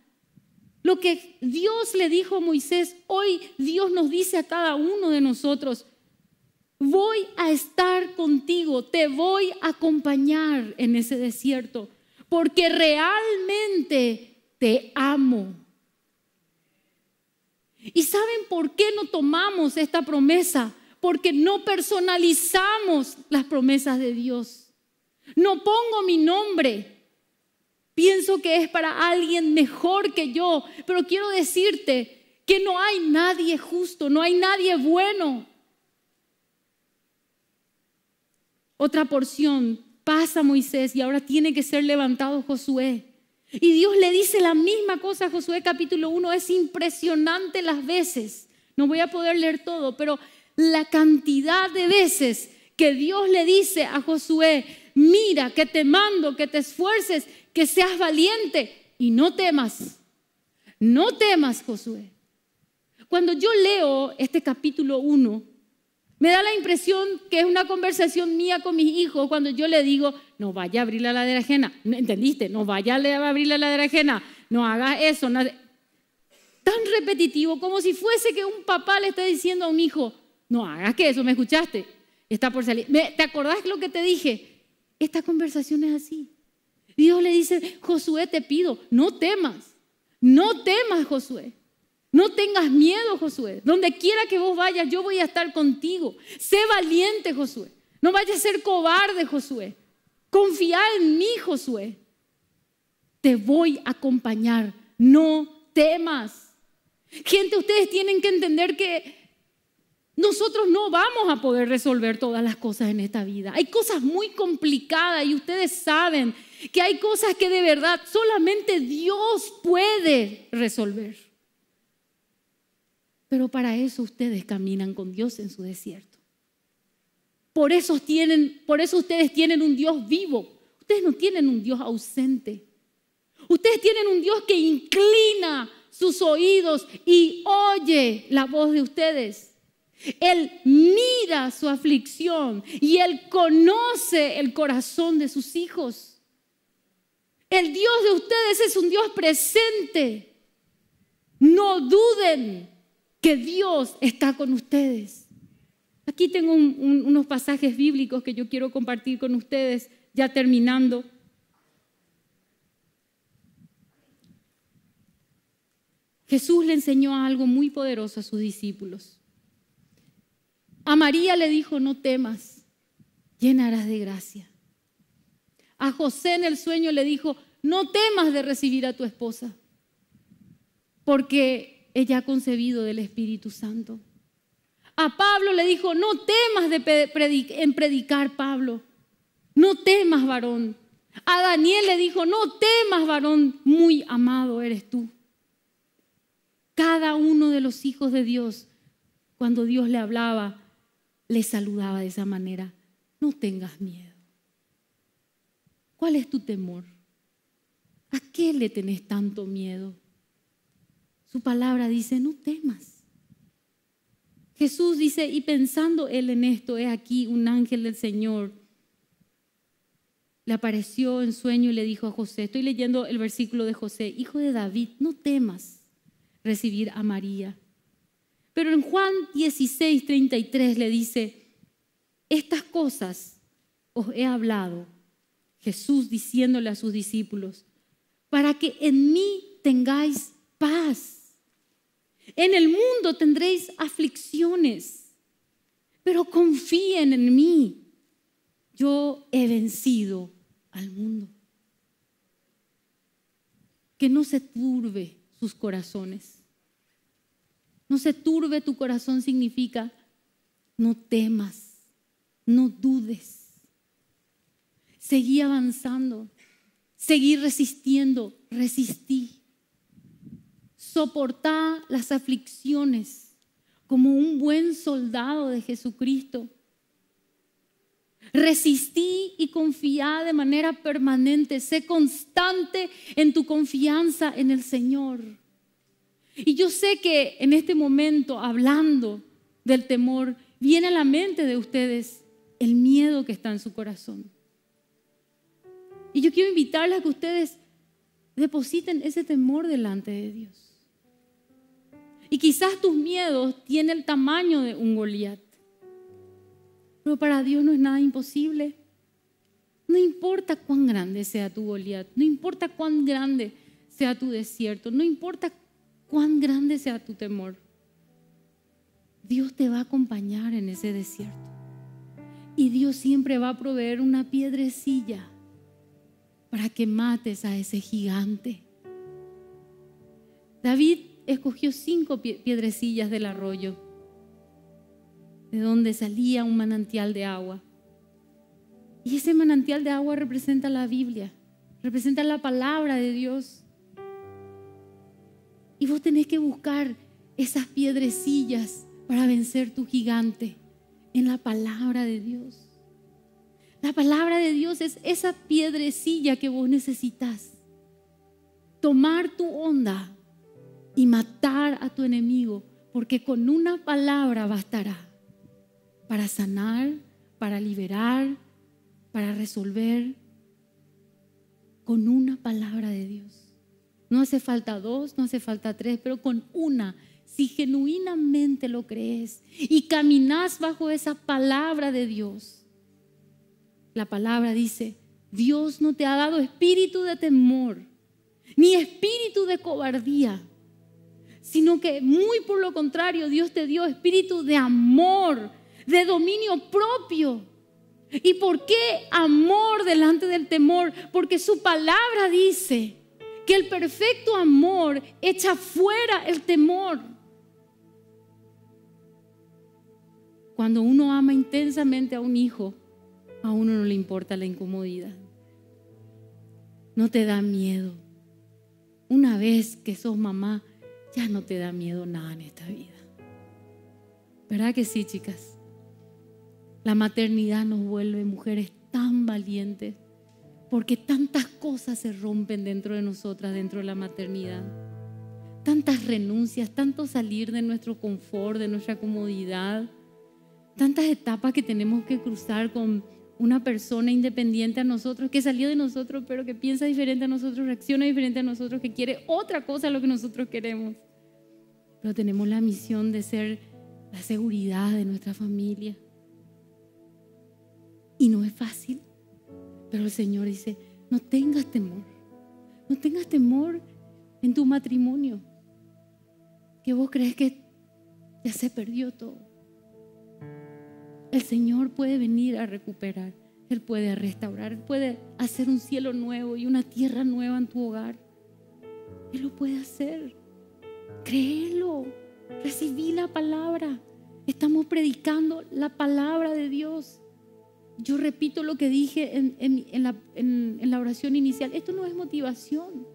Lo que Dios le dijo a Moisés, hoy Dios nos dice a cada uno de nosotros, voy a estar contigo, te voy a acompañar en ese desierto, porque realmente te amo. ¿Y saben por qué no tomamos esta promesa? Porque no personalizamos las promesas de Dios. No pongo mi nombre, pienso que es para alguien mejor que yo, pero quiero decirte que no hay nadie justo, no hay nadie bueno. Otra porción pasa Moisés y ahora tiene que ser levantado Josué. Y Dios le dice la misma cosa a Josué capítulo 1. Es impresionante las veces. No voy a poder leer todo, pero la cantidad de veces que Dios le dice a Josué, mira que te mando, que te esfuerces, que seas valiente y no temas. No temas, Josué. Cuando yo leo este capítulo 1, me da la impresión que es una conversación mía con mis hijos cuando yo le digo, no vaya a abrir la ladera ajena. ¿Entendiste? No vaya a abrir la ladera ajena. No hagas eso. Tan repetitivo como si fuese que un papá le esté diciendo a un hijo, no hagas que eso, ¿me escuchaste? Está por salir. ¿Te acordás lo que te dije? Esta conversación es así. Dios le dice, Josué, te pido, no temas, no temas, Josué. No tengas miedo, Josué. Donde quiera que vos vayas, yo voy a estar contigo. Sé valiente, Josué. No vayas a ser cobarde, Josué. Confía en mí, Josué. Te voy a acompañar. No temas. Gente, ustedes tienen que entender que nosotros no vamos a poder resolver todas las cosas en esta vida. Hay cosas muy complicadas y ustedes saben que hay cosas que de verdad solamente Dios puede resolver. Pero para eso ustedes caminan con Dios en su desierto. Por eso, tienen, por eso ustedes tienen un Dios vivo. Ustedes no tienen un Dios ausente. Ustedes tienen un Dios que inclina sus oídos y oye la voz de ustedes. Él mira su aflicción y Él conoce el corazón de sus hijos. El Dios de ustedes es un Dios presente. No duden que Dios está con ustedes. Aquí tengo unos pasajes bíblicos que yo quiero compartir con ustedes, ya terminando. Jesús le enseñó algo muy poderoso a sus discípulos. A María le dijo, no temas, llenarás de gracia. A José en el sueño le dijo, no temas de recibir a tu esposa, porque ella ha concebido del Espíritu Santo. A Pablo le dijo, no temas de en predicar, Pablo, no temas, varón. A Daniel le dijo, no temas, varón, muy amado eres tú. Cada uno de los hijos de Dios, cuando Dios le hablaba, le saludaba de esa manera, no tengas miedo. ¿Cuál es tu temor? ¿A qué le tenés tanto miedo? Su palabra dice, no temas. Jesús dice, y pensando él en esto, he aquí un ángel del Señor. Le apareció en sueño y le dijo a José, estoy leyendo el versículo de José, hijo de David, no temas recibir a María pero en Juan 16, 33 le dice, estas cosas os he hablado, Jesús diciéndole a sus discípulos, para que en mí tengáis paz. En el mundo tendréis aflicciones, pero confíen en mí. Yo he vencido al mundo. Que no se turbe sus corazones no se turbe tu corazón significa no temas, no dudes. Seguí avanzando, seguí resistiendo, resistí. Soportá las aflicciones como un buen soldado de Jesucristo. Resistí y confía de manera permanente. Sé constante en tu confianza en el Señor. Y yo sé que en este momento, hablando del temor, viene a la mente de ustedes el miedo que está en su corazón. Y yo quiero invitarles a que ustedes depositen ese temor delante de Dios. Y quizás tus miedos tienen el tamaño de un Goliat. Pero para Dios no es nada imposible. No importa cuán grande sea tu Goliat, no importa cuán grande sea tu desierto, no importa cuán grande sea tu temor, Dios te va a acompañar en ese desierto. Y Dios siempre va a proveer una piedrecilla para que mates a ese gigante. David escogió cinco piedrecillas del arroyo, de donde salía un manantial de agua. Y ese manantial de agua representa la Biblia, representa la palabra de Dios. Y vos tenés que buscar esas piedrecillas para vencer tu gigante en la palabra de Dios. La palabra de Dios es esa piedrecilla que vos necesitas. Tomar tu onda y matar a tu enemigo, porque con una palabra bastará para sanar, para liberar, para resolver, con una palabra de Dios. No hace falta dos, no hace falta tres, pero con una, si genuinamente lo crees y caminas bajo esa palabra de Dios. La palabra dice, Dios no te ha dado espíritu de temor, ni espíritu de cobardía, sino que muy por lo contrario, Dios te dio espíritu de amor, de dominio propio. ¿Y por qué amor delante del temor? Porque su palabra dice, que el perfecto amor echa fuera el temor. Cuando uno ama intensamente a un hijo, a uno no le importa la incomodidad. No te da miedo. Una vez que sos mamá, ya no te da miedo nada en esta vida. ¿Verdad que sí, chicas? La maternidad nos vuelve mujeres tan valientes porque tantas cosas se rompen dentro de nosotras, dentro de la maternidad. Tantas renuncias, tanto salir de nuestro confort, de nuestra comodidad. Tantas etapas que tenemos que cruzar con una persona independiente a nosotros, que salió de nosotros, pero que piensa diferente a nosotros, reacciona diferente a nosotros, que quiere otra cosa a lo que nosotros queremos. Pero tenemos la misión de ser la seguridad de nuestra familia. Y no es fácil. Pero el Señor dice, no tengas temor. No tengas temor en tu matrimonio. Que vos crees que ya se perdió todo. El Señor puede venir a recuperar. Él puede restaurar. Él puede hacer un cielo nuevo y una tierra nueva en tu hogar. Él lo puede hacer. Créelo. Recibí la palabra. Estamos predicando la palabra de Dios yo repito lo que dije en, la, oración inicial. Esto no es motivación.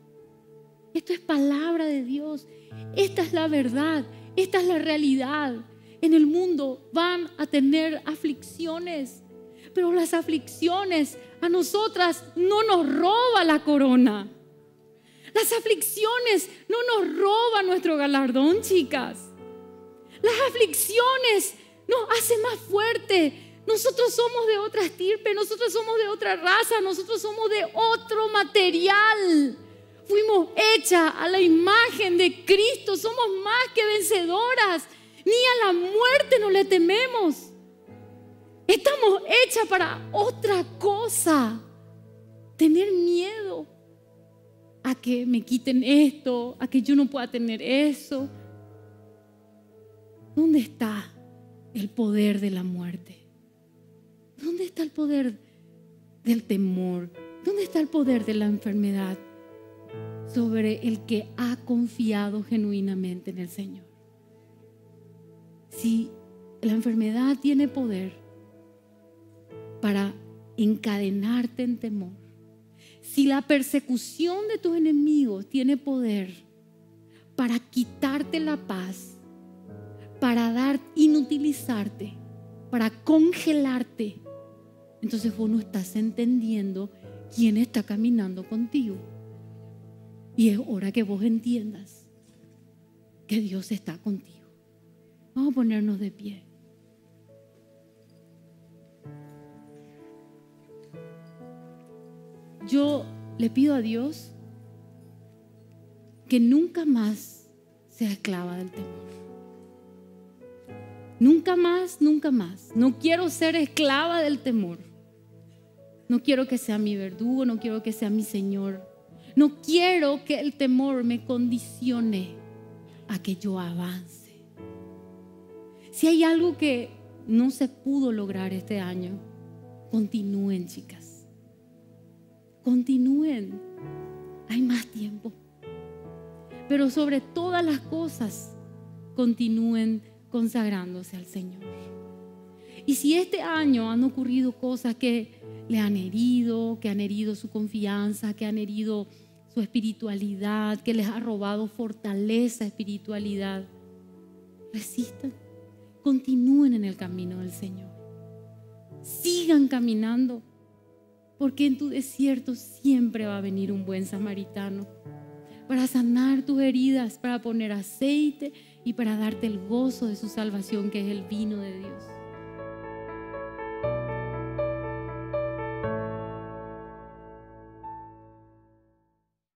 Esto es palabra de Dios. Esta es la verdad. Esta es la realidad. En el mundo van a tener aflicciones. Pero las aflicciones a nosotras no nos roba la corona. Las aflicciones no nos roba nuestro galardón, chicas. Las aflicciones nos hace más fuerte, nosotros somos de otra estirpe, nosotros somos de otra raza, nosotros somos de otro material. Fuimos hechas a la imagen de Cristo, somos más que vencedoras. Ni a la muerte no le tememos. Estamos hechas para otra cosa. Tener miedo a que me quiten esto, a que yo no pueda tener eso. ¿Dónde está el poder de la muerte? ¿Dónde está el poder del temor? ¿Dónde está el poder de la enfermedad sobre el que ha confiado genuinamente en el Señor? Si la enfermedad tiene poder para encadenarte en temor, si la persecución de tus enemigos tiene poder para quitarte la paz, para dar inutilizarte, para congelarte, entonces vos no estás entendiendo quién está caminando contigo. Y es hora que vos entiendas que Dios está contigo. Vamos a ponernos de pie. Yo le pido a Dios que nunca más sea esclava del temor. Nunca más, nunca más. No quiero ser esclava del temor. No quiero que sea mi verdugo, no quiero que sea mi Señor. No quiero que el temor me condicione a que yo avance. Si hay algo que no se pudo lograr este año, continúen chicas. Continúen. Hay más tiempo. Pero sobre todas las cosas, continúen consagrándose al Señor. Y si este año han ocurrido cosas que le han herido, que han herido su confianza, que han herido su espiritualidad, que les ha robado fortaleza, espiritualidad. Resistan, continúen en el camino del Señor. Sigan caminando, porque en tu desierto siempre va a venir un buen samaritano para sanar tus heridas, para poner aceite y para darte el gozo de su salvación, que es el vino de Dios.